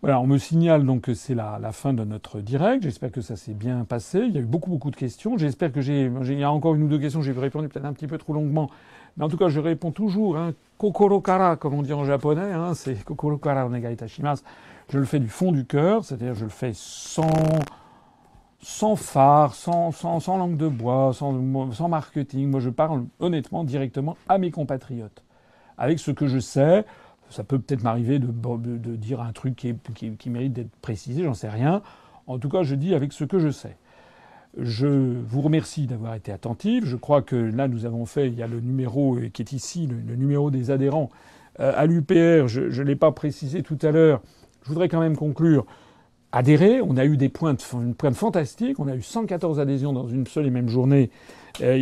Voilà, on me signale donc que c'est la, fin de notre direct. J'espère que ça s'est bien passé. Il y a eu beaucoup, beaucoup de questions. J'espère que j'ai. Il y a encore une ou deux questions, j'ai répondu peut-être un petit peu trop longuement. Mais en tout cas, je réponds toujours. Hein, kokoro kara, comme on dit en japonais. Hein. c'est kokoro kara onegaita Je le fais du fond du cœur, c'est-à-dire je le fais sans, sans phare, sans, sans, sans langue de bois, sans, sans marketing. Moi, je parle honnêtement directement à mes compatriotes, avec ce que je sais ça peut peut-être m'arriver de, dire un truc qui, qui, mérite d'être précisé, j'en sais rien. En tout cas, je dis avec ce que je sais. Je vous remercie d'avoir été attentif. Je crois que là, nous avons fait, il y a le numéro euh, qui est ici, le, numéro des adhérents euh, à l'UPR. Je ne l'ai pas précisé tout à l'heure. Je voudrais quand même conclure. Adhérer, on a eu des pointes, une pointe fantastique. On a eu 114 adhésions dans une seule et même journée euh,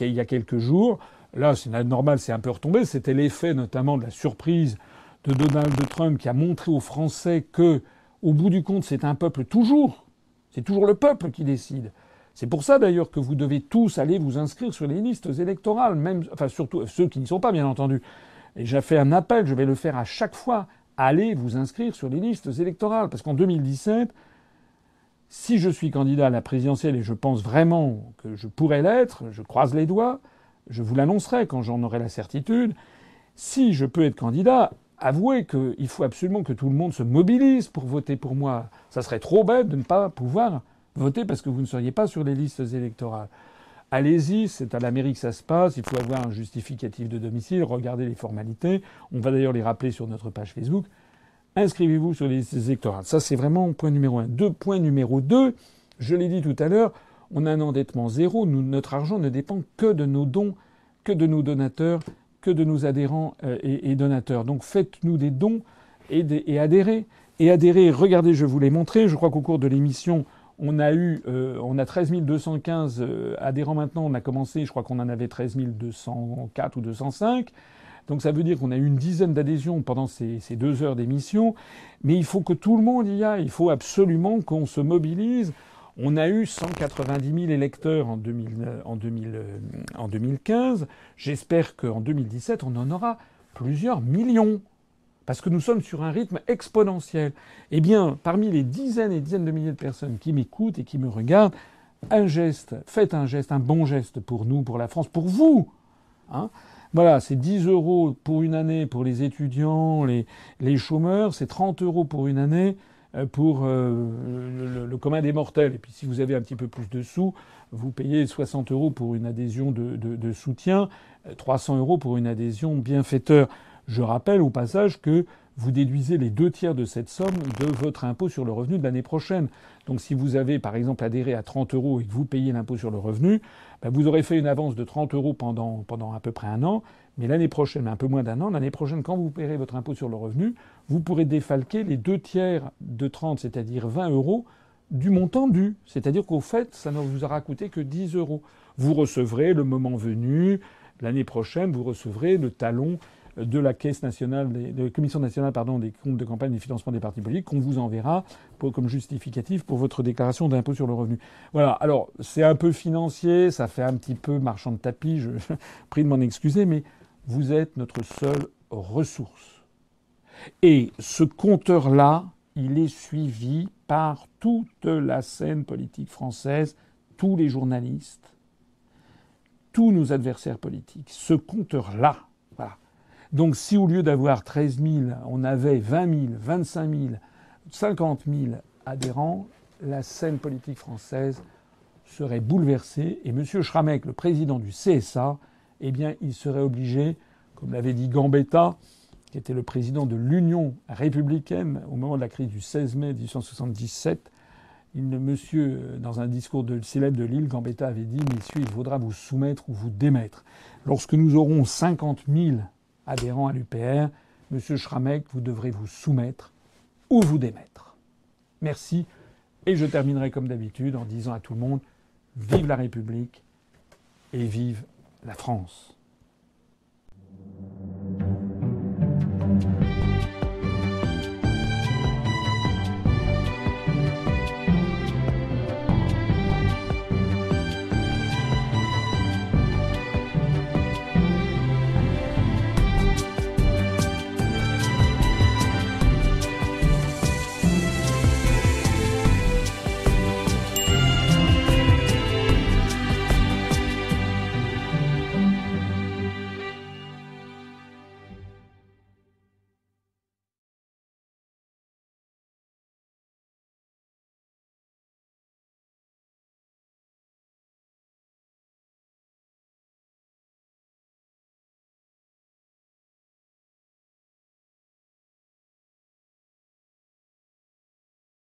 il y a quelques jours. Là, c'est normal, c'est un peu retombé. C'était l'effet notamment de la surprise de Donald Trump qui a montré aux Français que, au bout du compte, c'est un peuple toujours. C'est toujours le peuple qui décide. C'est pour ça d'ailleurs que vous devez tous aller vous inscrire sur les listes électorales, même, enfin surtout ceux qui n'y sont pas, bien entendu. Et j'ai fait un appel, je vais le faire à chaque fois. Allez vous inscrire sur les listes électorales. Parce qu'en 2017, si je suis candidat à la présidentielle et je pense vraiment que je pourrais l'être, je croise les doigts, je vous l'annoncerai quand j'en aurai la certitude, si je peux être candidat, avouez qu'il faut absolument que tout le monde se mobilise pour voter pour moi. Ça serait trop bête de ne pas pouvoir voter parce que vous ne seriez pas sur les listes électorales. Allez-y, c'est à l'Amérique que ça se passe. Il faut avoir un justificatif de domicile, regardez les formalités. On va d'ailleurs les rappeler sur notre page Facebook. Inscrivez-vous sur les listes électorales. Ça, c'est vraiment point numéro un. Deux, point numéro deux, je l'ai dit tout à l'heure, on a un endettement zéro, notre argent ne dépend que de nos dons, que de nos donateurs, que de nos adhérents euh, et, donateurs. Donc faites-nous des dons et, adhérez. Et adhérez, regardez, je vous l'ai montré, je crois qu'au cours de l'émission, on a eu, euh, on a 13 215 euh, adhérents maintenant, on a commencé, je crois qu'on en avait 13 204 ou 205. Donc ça veut dire qu'on a eu une dizaine d'adhésions pendant ces, ces, deux heures d'émission. Mais il faut que tout le monde y aille, il faut absolument qu'on se mobilise. On a eu 190 000 électeurs en, 2015. Euh, euh, J'espère qu'en 2017, on en aura plusieurs millions. Parce que nous sommes sur un rythme exponentiel. Eh bien, parmi les dizaines et dizaines de milliers de personnes qui m'écoutent et qui me regardent, un geste, faites un geste, un bon geste pour nous, pour la France, pour vous. Hein. voilà, c'est 10 euros pour une année pour les étudiants, les chômeurs, c'est 30 euros pour une année. Euh, pour euh, le, commun des mortels. Et puis si vous avez un petit peu plus de sous, vous payez 60 euros pour une adhésion de, de soutien, 300 euh, euros pour une adhésion bienfaiteur. Je rappelle au passage que vous déduisez les deux tiers de cette somme de votre impôt sur le revenu de l'année prochaine. Donc si vous avez par exemple adhéré à 30 euros et que vous payez l'impôt sur le revenu, ben, vous aurez fait une avance de 30 euros pendant, pendant à peu près un an, mais l'année prochaine, un peu moins d'un an, l'année prochaine, quand vous paierez votre impôt sur le revenu, vous pourrez défalquer les deux tiers de 30, c'est-à-dire 20 euros, du montant dû. C'est-à-dire qu'au fait, ça ne vous aura coûté que 10 euros. Vous recevrez le moment venu, l'année prochaine, vous recevrez le talon de la Caisse nationale, de Commission nationale pardon, des comptes de campagne et financement des partis politiques qu'on vous enverra comme justificatif pour votre déclaration d'impôt sur le revenu. Voilà, alors c'est un peu financier, ça fait un petit peu marchand de tapis, je prie de m'en excuser, mais vous êtes notre seule ressource. Et ce compteur-là, il est suivi par toute la scène politique française, tous les journalistes, tous nos adversaires politiques. Ce compteur-là, voilà, donc si au lieu d'avoir 13 000, on avait 20 000, 25 000, 50 000 adhérents, la scène politique française serait bouleversée et M. Schrammeck, le président du CSA, eh bien, il serait obligé, comme l'avait dit Gambetta, qui était le président de l'Union républicaine au moment de la crise du 16 mai 1877, il, monsieur, dans un discours de, célèbre de Lille, Gambetta avait dit Messieurs, il faudra vous soumettre ou vous démettre. Lorsque nous aurons 50 000 adhérent à l'UPR. Monsieur Schramek, vous devrez vous soumettre ou vous démettre. Merci. Et je terminerai comme d'habitude en disant à tout le monde, vive la République et vive la France.